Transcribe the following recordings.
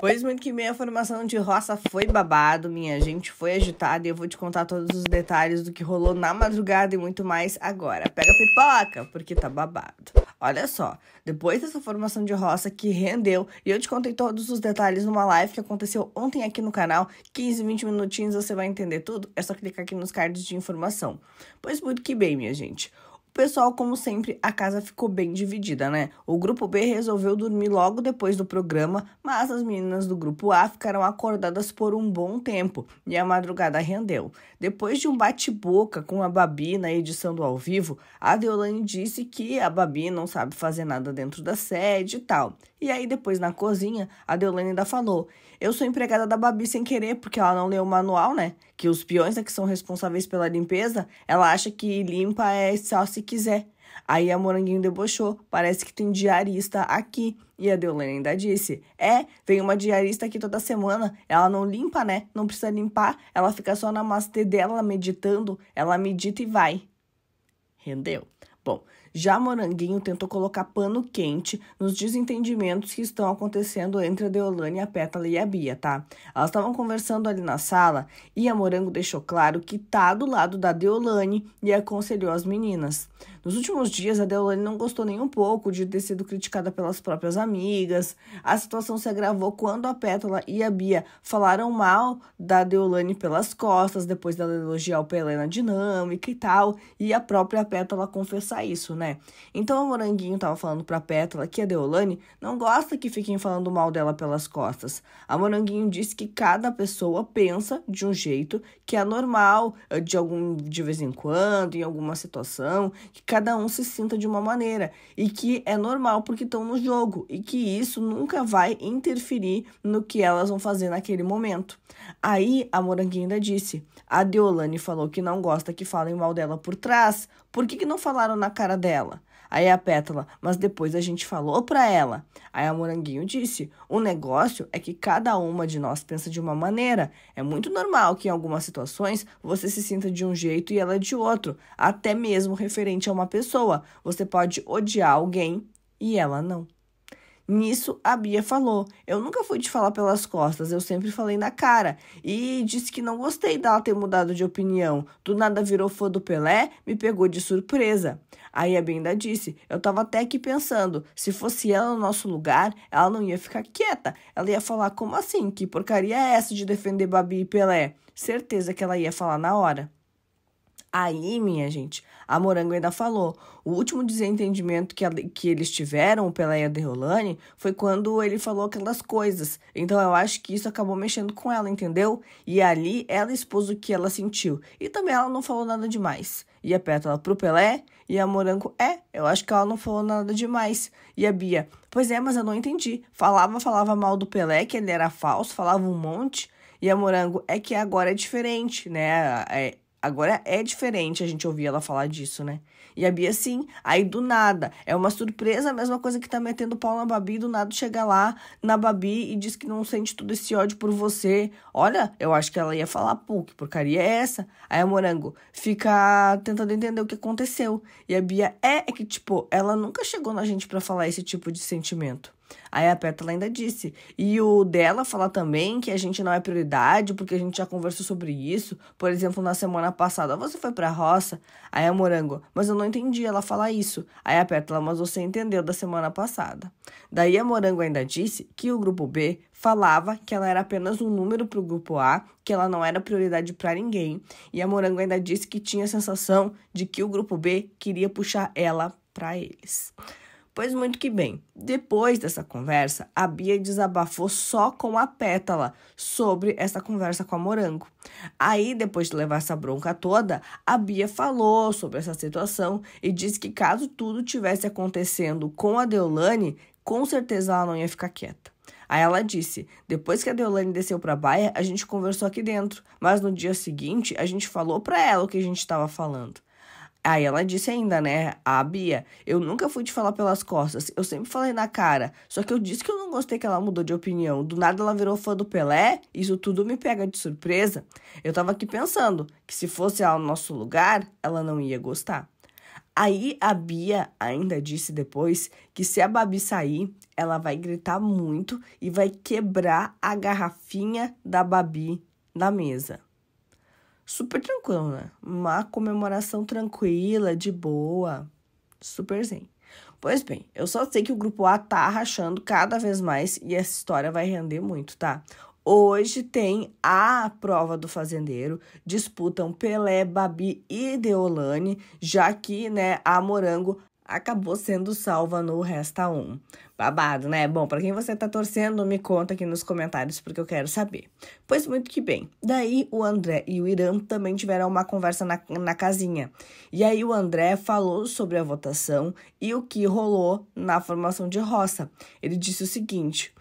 Pois muito que minha formação de roça foi babado, minha gente foi agitada e eu vou te contar todos os detalhes do que rolou na madrugada e muito mais agora. Pega pipoca, porque tá babado. Olha só, depois dessa formação de roça que rendeu, e eu te contei todos os detalhes numa live que aconteceu ontem aqui no canal, 15, 20 minutinhos você vai entender tudo, é só clicar aqui nos cards de informação. Pois muito que bem, minha gente. Pessoal, como sempre, a casa ficou bem dividida, né? O grupo B resolveu dormir logo depois do programa, mas as meninas do grupo A ficaram acordadas por um bom tempo e a madrugada rendeu. Depois de um bate-boca com a Babi na edição do ao vivo, a Deolane disse que a Babi não sabe fazer nada dentro da sede e tal. E aí, depois na cozinha, a Deolane ainda falou: Eu sou empregada da Babi sem querer, porque ela não leu o manual, né? Que os peões é que são responsáveis pela limpeza, ela acha que limpa é só se quiser. Aí a Moranguinho debochou: Parece que tem diarista aqui. E a Deolane ainda disse: É, vem uma diarista aqui toda semana, ela não limpa, né? Não precisa limpar, ela fica só na namastê dela meditando, ela medita e vai. Rendeu. Bom, já Moranguinho tentou colocar pano quente nos desentendimentos que estão acontecendo entre a Deolane, a Pétala e a Bia, tá? Elas estavam conversando ali na sala e a Morango deixou claro que tá do lado da Deolane e aconselhou as meninas. Nos últimos dias, a Deolane não gostou nem um pouco de ter sido criticada pelas próprias amigas. A situação se agravou quando a Pétala e a Bia falaram mal da Deolane pelas costas, depois dela elogiar o Pelé na dinâmica e tal, e a própria Pétala confessar isso, né? Então, o Moranguinho tava falando pra Pétala que a Deolane não gosta que fiquem falando mal dela pelas costas. A Moranguinho disse que cada pessoa pensa de um jeito que é normal, de algum de vez em quando, em alguma situação, que cada um se sinta de uma maneira e que é normal porque estão no jogo e que isso nunca vai interferir no que elas vão fazer naquele momento. Aí a Moranguinha ainda disse: a Deolane falou que não gosta que falem mal dela por trás, por que, que não falaram na cara dela? Aí a Pétala, mas depois a gente falou para ela. Aí a Moranguinho disse: o negócio é que cada uma de nós pensa de uma maneira. É muito normal que em algumas situações você se sinta de um jeito e ela de outro, até mesmo referente a uma pessoa. Você pode odiar alguém e ela não. Nisso, a Bia falou: Eu nunca fui te falar pelas costas, eu sempre falei na cara. E disse que não gostei dela ter mudado de opinião. Do nada virou fã do Pelé, me pegou de surpresa. Aí a Bia ainda disse: Eu tava até aqui pensando, se fosse ela no nosso lugar, ela não ia ficar quieta. Ela ia falar: Como assim? Que porcaria é essa de defender Babi e Pelé? Certeza que ela ia falar na hora. Aí, minha gente, a Morango ainda falou. O último desentendimento que, que eles tiveram pela Eda Rolani foi quando ele falou aquelas coisas. Então eu acho que isso acabou mexendo com ela, entendeu? E ali ela expôs o que ela sentiu. E também ela não falou nada demais. E a Pétala pro Pelé e a Morango, é, eu acho que ela não falou nada demais. E a Bia, pois é, mas eu não entendi. Falava, falava mal do Pelé, que ele era falso, falava um monte. E a Morango, é que agora é diferente, né? É, Agora é diferente a gente ouvir ela falar disso, né? E a Bia, sim, aí do nada. É uma surpresa, a mesma coisa que tá metendo pau na Babi, do nada chega lá na Babi e diz que não sente todo esse ódio por você. Olha, eu acho que ela ia falar, pô, que porcaria é essa? Aí a Morango fica tentando entender o que aconteceu. E a Bia é, é que, tipo, ela nunca chegou na gente para falar esse tipo de sentimento. Aí a Pétala ainda disse. E o dela fala também que a gente não é prioridade, porque a gente já conversou sobre isso. Por exemplo, na semana passada, você foi pra roça? Aí a Morango, mas eu não entendi ela falar isso. Aí a Pétala, mas você entendeu da semana passada. Daí a Morango ainda disse que o grupo B falava que ela era apenas um número pro grupo A, que ela não era prioridade para ninguém. E a Morango ainda disse que tinha a sensação de que o grupo B queria puxar ela para eles. Pois muito que bem, depois dessa conversa, a Bia desabafou só com a Pétala sobre essa conversa com a Morango. Aí, depois de levar essa bronca toda, a Bia falou sobre essa situação e disse que caso tudo tivesse acontecendo com a Deolane, com certeza ela não ia ficar quieta. Aí ela disse: depois que a Deolane desceu para a baia, a gente conversou aqui dentro, mas no dia seguinte a gente falou para ela o que a gente estava falando. Aí ela disse ainda, né? A Bia, eu nunca fui te falar pelas costas, eu sempre falei na cara. Só que eu disse que eu não gostei que ela mudou de opinião. Do nada ela virou fã do Pelé, isso tudo me pega de surpresa. Eu tava aqui pensando que se fosse ao no nosso lugar, ela não ia gostar. Aí a Bia ainda disse depois que se a Babi sair, ela vai gritar muito e vai quebrar a garrafinha da Babi na mesa super tranquilo, né? Uma comemoração tranquila, de boa, super zen. Pois bem, eu só sei que o grupo A tá rachando cada vez mais e essa história vai render muito, tá? Hoje tem a prova do fazendeiro, disputam Pelé, Babi e Deolane, já que, né, a Morango acabou sendo salva no Resta 1. Babado, né? Bom, para quem você tá torcendo, me conta aqui nos comentários porque eu quero saber. Pois muito que bem. Daí o André e o Irã também tiveram uma conversa na, na casinha. E aí o André falou sobre a votação e o que rolou na formação de roça. Ele disse o seguinte: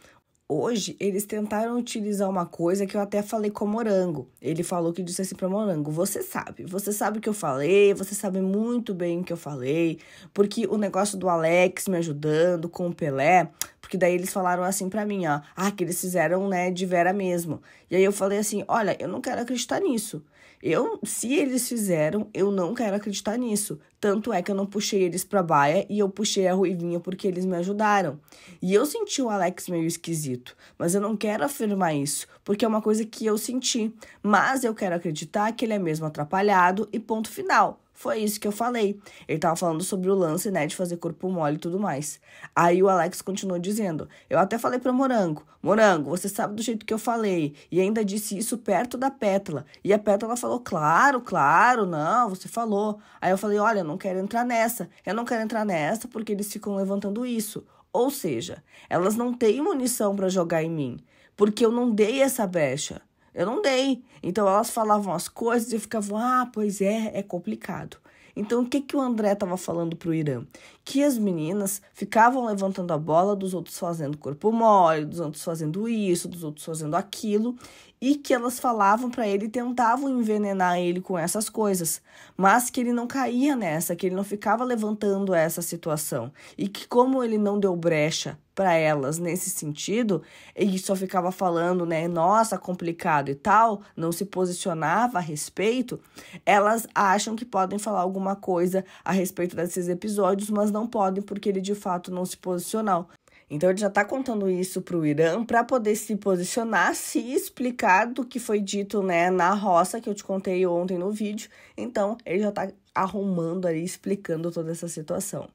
Hoje eles tentaram utilizar uma coisa que eu até falei com o Morango. Ele falou que disse assim para Morango: "Você sabe, você sabe o que eu falei, você sabe muito bem o que eu falei, porque o negócio do Alex me ajudando com o Pelé, porque daí eles falaram assim para mim, ó, ah, que eles fizeram, né, de vera mesmo". E aí eu falei assim: "Olha, eu não quero acreditar nisso. Eu, se eles fizeram, eu não quero acreditar nisso. Tanto é que eu não puxei eles pra baia e eu puxei a Ruivinha porque eles me ajudaram. E eu senti o Alex meio esquisito, mas eu não quero afirmar isso, porque é uma coisa que eu senti. Mas eu quero acreditar que ele é mesmo atrapalhado e ponto final. Foi isso que eu falei. Ele tava falando sobre o lance, né, de fazer corpo mole e tudo mais. Aí o Alex continuou dizendo: Eu até falei pro Morango: Morango, você sabe do jeito que eu falei. E ainda disse isso perto da Pétala. E a Pétala falou: Claro, claro, não, você falou. Aí eu falei: Olha, eu não quero entrar nessa. Eu não quero entrar nessa porque eles ficam levantando isso. Ou seja, elas não têm munição para jogar em mim, porque eu não dei essa brecha. Eu não dei. Então elas falavam as coisas e eu ficava, ah, pois é, é complicado. Então, o que, que o André estava falando para o Irã? Que as meninas ficavam levantando a bola dos outros fazendo corpo mole, dos outros fazendo isso, dos outros fazendo aquilo, e que elas falavam para ele e tentavam envenenar ele com essas coisas, mas que ele não caía nessa, que ele não ficava levantando essa situação e que como ele não deu brecha para elas nesse sentido e só ficava falando, né, nossa, complicado e tal, não se posicionava a respeito, elas acham que podem falar alguma coisa a respeito desses episódios, mas não podem porque ele de fato não se posicionou, então ele já está contando isso para o Irã para poder se posicionar, se explicar do que foi dito né, na roça que eu te contei ontem no vídeo. Então ele já está arrumando ali, explicando toda essa situação.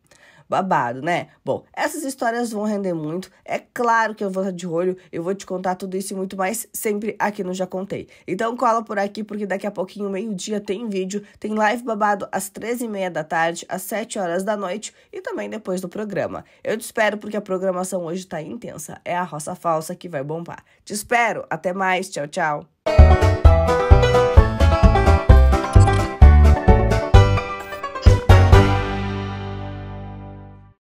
Babado, né? Bom, essas histórias vão render muito. É claro que eu vou estar de olho, eu vou te contar tudo isso e muito mais sempre aqui no Já Contei. Então cola por aqui, porque daqui a pouquinho, meio-dia, tem vídeo, tem live babado às 13h30 da tarde, às 7 horas da noite e também depois do programa. Eu te espero porque a programação hoje tá intensa. É a roça falsa que vai bombar. Te espero, até mais, tchau, tchau.